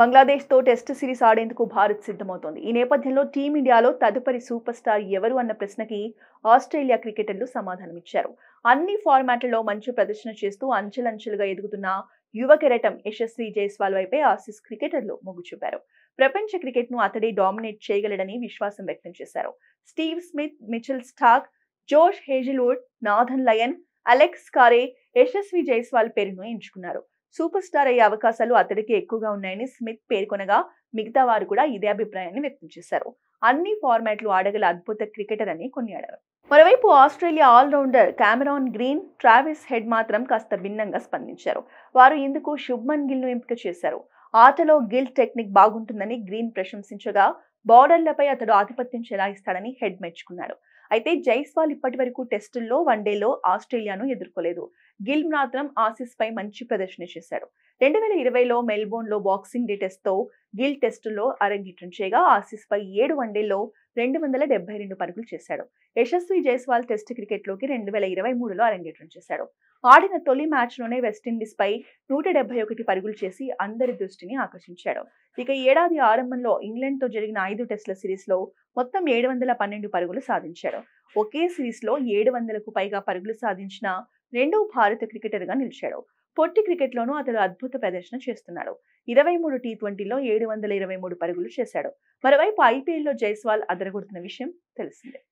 బంగ్లాదేశ్తో test series ఆడేందుకు భారత్ సిద్ధమవుతోంది ఈ నేపథ్యంలో టీమిండియాలో తదుపరి సూపర్ స్టార్ ఎవరు అన్న ప్రశ్నకి ఆస్ట్రేలియా క్రికెటర్లు సమాధానమిచ్చారు అన్ని ఫార్మాట్లలో మంచి ప్రదర్శన చేస్తూ అంచెలంచెలుగా ఎదుగుతున్న యువ కెరటం యశస్వి జైస్వాల్ వైపే ఆసీస్ క్రికెటర్లు మొగ్గు చూపారు ప్రపంచ క్రికెట్ను అతడే డామినేట్ చేయగలడని విశ్వాసం వ్యక్తం చేశారు Steve Smith Mitchell Starc Josh Hazlewood Nathan Lyon Alex Carey Yashasvi Jaiswal పేరును ఎంచుకున్నారు సూపర్ స్టార్ అయ్యే అవకాశాలు అతడికి ఎక్కువగా ఉన్నాయని స్మిత్ పేర్కొనగా మిగతా వారు కూడా ఇదే అభిప్రాయాన్ని వ్యక్తం చేశారు అన్ని ఫార్మాట్లు ఆడగల అద్భుత క్రికెటర్ అని కొనియాడారు మరోవైపు Australia allrounder Cameron Green Travis Head మాత్రం కాస్త భిన్నంగా స్పందించారు వారు ఇందుకు శుభ్మన్ గిల్ను ఎంపిక చేశారు ఆటలో గిల్ టెక్నిక్ బాగుంటుందని గ్రీన్ ప్రశంసించగా బౌలర్లపై అతడు ఆధిపత్యం చెలాయిస్తాడని హెడ్ మెచ్చుకున్నాడు అయితే జైస్వాల్ ఇప్పటి వరకు టెస్టుల్లో వన్డేలో ఆస్ట్రేలియాను ఎదుర్కోలేదు గిల్ మాత్రం ఆసిస్ పై మంచి ప్రదర్శన చేశాడు రెండు వేల ఇరవైలో మెల్బోర్న్లో బాక్సింగ్ డే టెస్ట్తో గిల్ టెస్టులో అరంగేట్రం చేయగా ఆసీస్పై ఏడు వన్డేల్లో రెండు వందల డెబ్బై రెండు పరుగులు చేశాడు యశస్వి జైస్వాల్ టెస్ట్ క్రికెట్లోకి రెండు వేల ఇరవై మూడులో అరంగేట్రం చేశాడు ఆడిన తొలి మ్యాచ్లోనే వెస్టిండీస్పై నూట డెబ్బై ఒకటి పరుగులు చేసి అందరి దృష్టిని ఆకర్షించాడు ఇక ఏడాది ఆరంభంలో ఇంగ్లాండ్తో జరిగిన ఐదు టెస్టుల సిరీస్లో మొత్తం ఏడు వందల పన్నెండు పరుగులు సాధించాడు ఒకే సిరీస్లో ఏడు వందలకు పైగా పరుగులు సాధించిన రెండో భారత క్రికెటర్గా నిలిచాడు పొట్టి క్రికెట్లోనూ అతడు అద్భుత ప్రదర్శన చేస్తున్నాడు ఇరవై మూడు టీ ట్వంటీలో ఏడు వందల ఇరవై మూడు పరుగులు చేశాడు మరోవైపు ఐపీఎల్లో జైస్వాల్ అదరగొడుతున్న విషయం తెలిసిందే